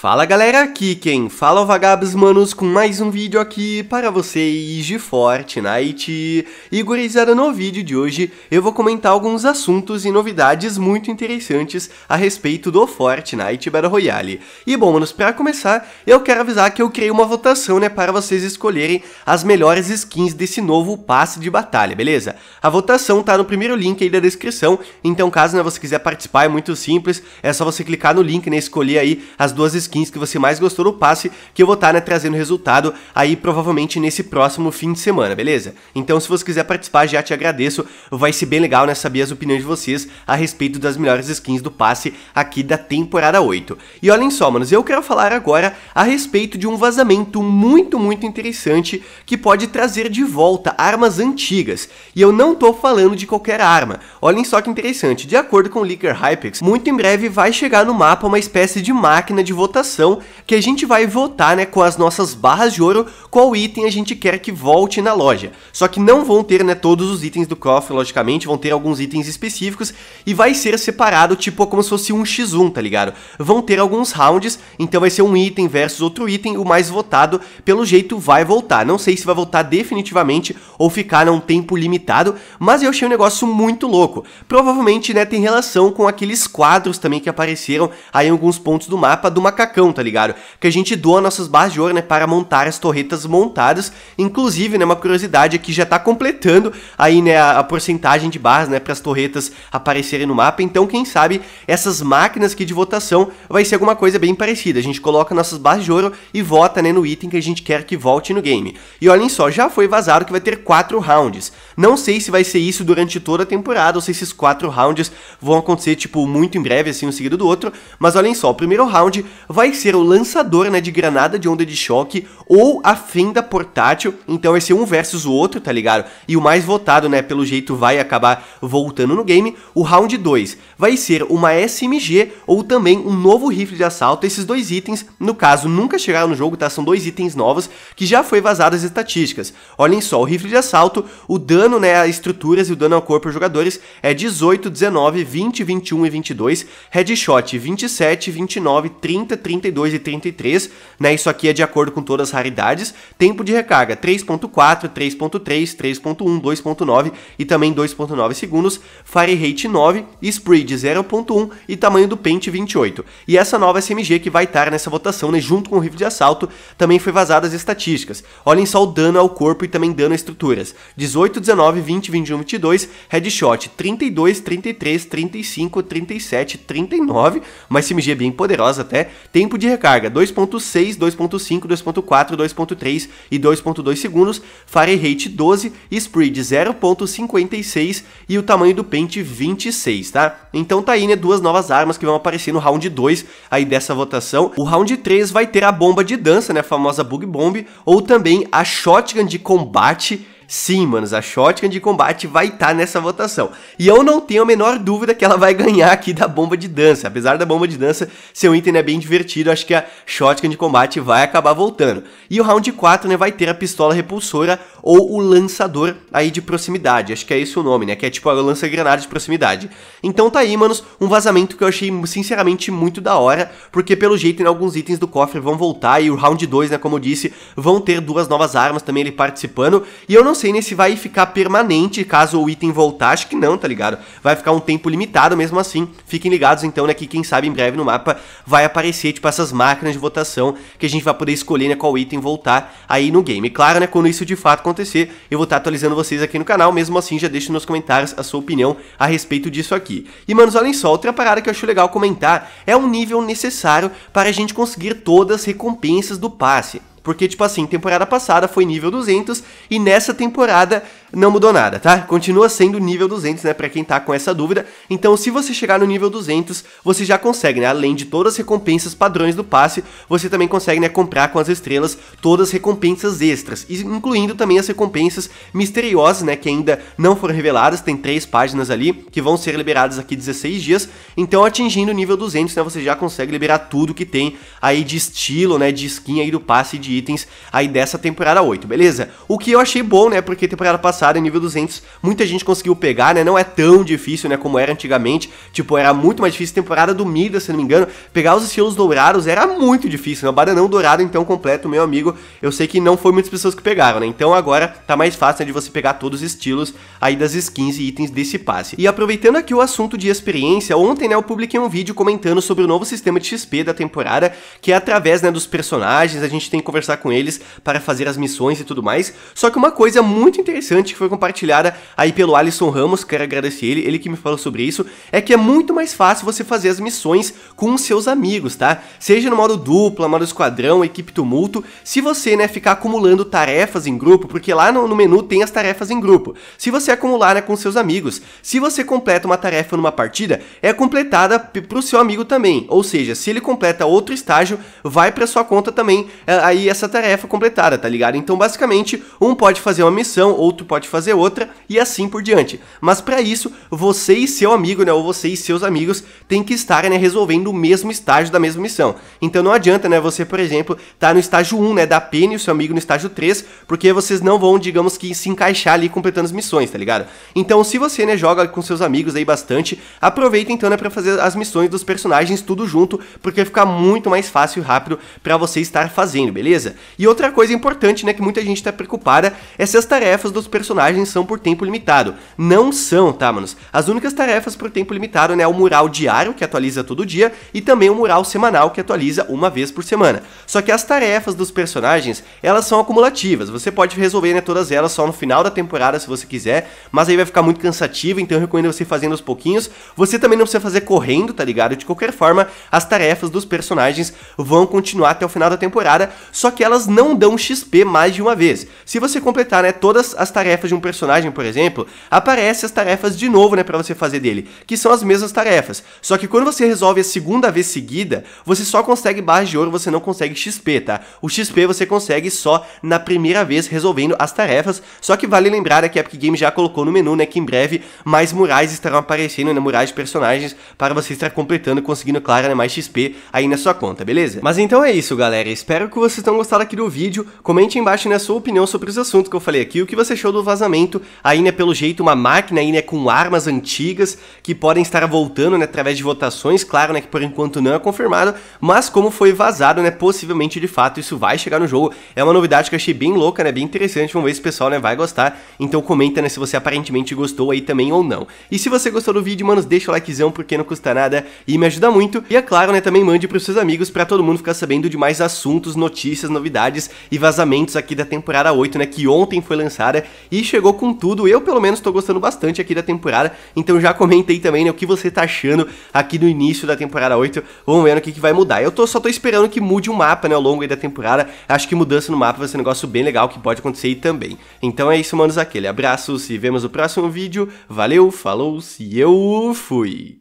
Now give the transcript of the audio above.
Fala galera, aqui quem fala é o Vagabos Manos com mais um vídeo aqui para vocês de Fortnite. E gurizada, no vídeo de hoje eu vou comentar alguns assuntos e novidades muito interessantes a respeito do Fortnite Battle Royale. E bom, manos, para começar, eu quero avisar que eu criei uma votação, né, para vocês escolherem as melhores skins desse novo passe de batalha, beleza? A votação tá no primeiro link aí da descrição, então caso né, você quiser participar é muito simples, é só você clicar no link, né, escolher aí as duas skins skins que você mais gostou do passe, que eu vou estar tá, né, trazendo resultado aí provavelmente nesse próximo fim de semana, beleza? Então se você quiser participar, já te agradeço, vai ser bem legal né, saber as opiniões de vocês a respeito das melhores skins do passe aqui da temporada 8. E olhem só, manos, eu quero falar agora a respeito de um vazamento muito, muito interessante que pode trazer de volta armas antigas. E eu não tô falando de qualquer arma. Olhem só que interessante, de acordo com o Leaker Hypex, muito em breve vai chegar no mapa uma espécie de máquina de votação votação que a gente vai votar né, com as nossas barras de ouro qual item a gente quer que volte na loja. Só que não vão ter né, todos os itens do cofre, logicamente, vão ter alguns itens específicos e vai ser separado, tipo como se fosse um x1, tá ligado? Vão ter alguns rounds, então vai ser um item versus outro item, o mais votado, pelo jeito vai voltar. Não sei se vai voltar definitivamente ou ficar num tempo limitado, mas eu achei um negócio muito louco. Provavelmente né, tem relação com aqueles quadros também que apareceram aí em alguns pontos do mapa do macacão tá ligado? Que a gente doa nossas barras de ouro, né, para montar as torretas montadas. Inclusive, né, uma curiosidade aqui já tá completando aí, né, a, a porcentagem de barras, né, para as torretas aparecerem no mapa. Então, quem sabe essas máquinas aqui de votação vai ser alguma coisa bem parecida. A gente coloca nossas barras de ouro e vota, né, no item que a gente quer que volte no game. E olhem só, já foi vazado que vai ter quatro rounds. Não sei se vai ser isso durante toda a temporada ou se esses quatro rounds vão acontecer, tipo, muito em breve, assim, um seguido do outro. Mas olhem só, o primeiro round vai ser o lançador, né, de granada de onda de choque ou a fenda portátil. Então vai ser um versus o outro, tá ligado? E o mais votado, né, pelo jeito vai acabar voltando no game. O round 2 vai ser uma SMG ou também um novo rifle de assalto. Esses dois itens, no caso, nunca chegaram no jogo, tá? São dois itens novos que já foi vazadas as estatísticas. Olhem só, o rifle de assalto, o dano, né, a estruturas e o dano ao corpo aos jogadores é 18, 19, 20, 21 e 22, headshot 27, 29, 30, 30 32 e 33, né? Isso aqui é de acordo com todas as raridades. Tempo de recarga 3.4, 3.3, 3.1, 2.9 e também 2.9 segundos. Fire rate 9, spread 0.1 e tamanho do pente 28. E essa nova SMG que vai estar nessa votação, né, junto com o rifle de assalto, também foi vazada as estatísticas. Olhem só o dano ao corpo e também dano a estruturas. 18, 19, 20, 21, 22, headshot 32, 33, 35, 37, 39, uma SMG bem poderosa até. Tem Tempo de recarga: 2.6, 2.5, 2.4, 2.3 e 2.2 segundos. Fahrenheit 12, spread 0.56 e o tamanho do pente 26, tá? Então tá aí, né? Duas novas armas que vão aparecer no round 2 aí dessa votação. O round 3 vai ter a bomba de dança, né? A famosa Bug Bomb, ou também a shotgun de combate Sim, manos, a shotgun de combate vai estar tá nessa votação. E eu não tenho a menor dúvida que ela vai ganhar aqui da bomba de dança. Apesar da bomba de dança ser um item né, bem divertido, acho que a shotgun de combate vai acabar voltando. E o round 4 né, vai ter a pistola repulsora ou o lançador aí de proximidade. Acho que é esse o nome, né? Que é tipo a lança-granada de proximidade. Então tá aí, manos, um vazamento que eu achei sinceramente muito da hora, porque pelo jeito né, alguns itens do cofre vão voltar e o round 2, né, como eu disse, vão ter duas novas armas também ele participando. E eu não sei nem se vai ficar permanente caso o item voltar. Acho que não, tá ligado? Vai ficar um tempo limitado mesmo assim. Fiquem ligados então, né? Que quem sabe em breve no mapa vai aparecer, tipo, essas máquinas de votação que a gente vai poder escolher, né? Qual item voltar aí no game. E claro, né? Quando isso de fato acontecer, eu vou estar tá atualizando vocês aqui no canal. Mesmo assim, já deixe nos comentários a sua opinião a respeito disso aqui. E, manos, olhem só. Outra parada que eu acho legal comentar é o um nível necessário para a gente conseguir todas as recompensas do passe. Porque, tipo assim, temporada passada foi nível 200 e nessa temporada não mudou nada, tá? Continua sendo nível 200, né, para quem tá com essa dúvida. Então, se você chegar no nível 200, você já consegue, né, além de todas as recompensas padrões do passe, você também consegue, né, comprar com as estrelas todas as recompensas extras, incluindo também as recompensas misteriosas, né, que ainda não foram reveladas, tem três páginas ali que vão ser liberadas aqui 16 dias. Então, atingindo o nível 200, né, você já consegue liberar tudo que tem aí de estilo, né, de skin aí do passe de itens aí dessa temporada 8, beleza? O que eu achei bom, né, porque temporada passada passada, nível 200, muita gente conseguiu pegar, né? Não é tão difícil, né, como era antigamente. Tipo, era muito mais difícil. Temporada do Mida, se não me engano, pegar os estilos dourados era muito difícil, né? O Bananão dourado, então, completo, meu amigo, eu sei que não foi muitas pessoas que pegaram, né? Então agora tá mais fácil né, de você pegar todos os estilos aí das skins e itens desse passe. E aproveitando aqui o assunto de experiência, ontem, né, eu publiquei um vídeo comentando sobre o novo sistema de XP da temporada, que é através, né, dos personagens, a gente tem que conversar com eles para fazer as missões e tudo mais. Só que uma coisa muito interessante que foi compartilhada aí pelo Alisson Ramos, quero agradecer ele, ele que me falou sobre isso, é que é muito mais fácil você fazer as missões com os seus amigos, tá? Seja no modo dupla, modo esquadrão, equipe tumulto, se você, né, ficar acumulando tarefas em grupo, porque lá no, no menu tem as tarefas em grupo. Se você acumular, né, com seus amigos, se você completa uma tarefa numa partida, é completada pro seu amigo também, ou seja, se ele completa outro estágio, vai pra sua conta também eh, aí essa tarefa completada, tá ligado? Então, basicamente, um pode fazer uma missão, outro pode pode fazer outra e assim por diante. Mas para isso, você e seu amigo, né, ou você e seus amigos têm que estar né, resolvendo o mesmo estágio da mesma missão. Então não adianta, né, você, por exemplo, tá no estágio 1, né, da pena e o seu amigo no estágio 3, porque vocês não vão, digamos que, se encaixar ali completando as missões, tá ligado? Então, se você, né, joga com seus amigos aí bastante, aproveita então, né, para fazer as missões dos personagens tudo junto, porque fica muito mais fácil e rápido para você estar fazendo, beleza? E outra coisa importante, né, que muita gente tá preocupada é se as tarefas dos personagens personagens são por tempo limitado. Não são, tá, manos? As únicas tarefas por tempo limitado né, é o mural diário, que atualiza todo dia, e também o mural semanal, que atualiza uma vez por semana. Só que as tarefas dos personagens, elas são acumulativas. Você pode resolver né, todas elas só no final da temporada, se você quiser, mas aí vai ficar muito cansativo, então eu recomendo você fazendo aos pouquinhos. Você também não precisa fazer correndo, tá ligado? De qualquer forma, as tarefas dos personagens vão continuar até o final da temporada, só que elas não dão XP mais de uma vez. Se você completar né, todas as tarefas tarefas de um personagem, por exemplo, aparece as tarefas de novo, né, para você fazer dele, que são as mesmas tarefas. Só que quando você resolve a segunda vez seguida, você só consegue barras de ouro, você não consegue XP, tá? O XP você consegue só na primeira vez resolvendo as tarefas, só que vale lembrar né, que a Epic Games já colocou no menu, né, que em breve mais murais estarão aparecendo, né, murais de personagens para você estar completando, conseguindo, claro, né, mais XP aí na sua conta, beleza? Mas então é isso, galera, espero que vocês tenham gostado aqui do vídeo, comente embaixo né, a sua opinião sobre os assuntos que eu falei aqui, o que você achou do vazamento, a INE é pelo jeito uma máquina, a né é com armas antigas que podem estar voltando né, através de votações, claro né, que por enquanto não é confirmado, mas como foi vazado, né, possivelmente de fato isso vai chegar no jogo. É uma novidade que eu achei bem louca, né, bem interessante, vamos ver se o pessoal né, vai gostar. Então comenta né, se você aparentemente gostou aí também ou não. E se você gostou do vídeo, manos, deixa o likezão porque não custa nada e me ajuda muito. E é claro, né, também mande os seus amigos para todo mundo ficar sabendo de mais assuntos, notícias, novidades e vazamentos aqui da temporada 8, né, que ontem foi lançada e chegou com tudo. Eu, pelo menos, tô gostando bastante aqui da temporada, então já comentei também né, o que você tá achando aqui no início da temporada 8. Vamos ver o que, que vai mudar. Eu tô, só tô esperando que mude o mapa né, ao longo da temporada. Acho que mudança no mapa vai ser um negócio bem legal que pode acontecer aí também. Então é isso, manos, aquele abraço, se vemos no próximo vídeo. Valeu, falou, se eu fui!